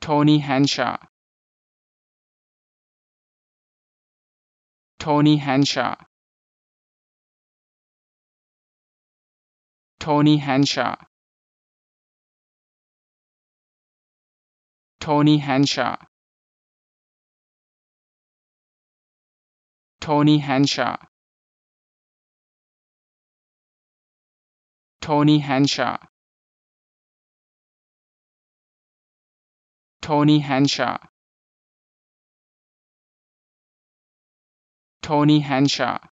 Tony Hanshaw Tony Hanshaw Tony Hanshaw Tony Hanshaw Tony Hanshaw Tony Hanshaw Tony Henshaw. Tony Henshaw.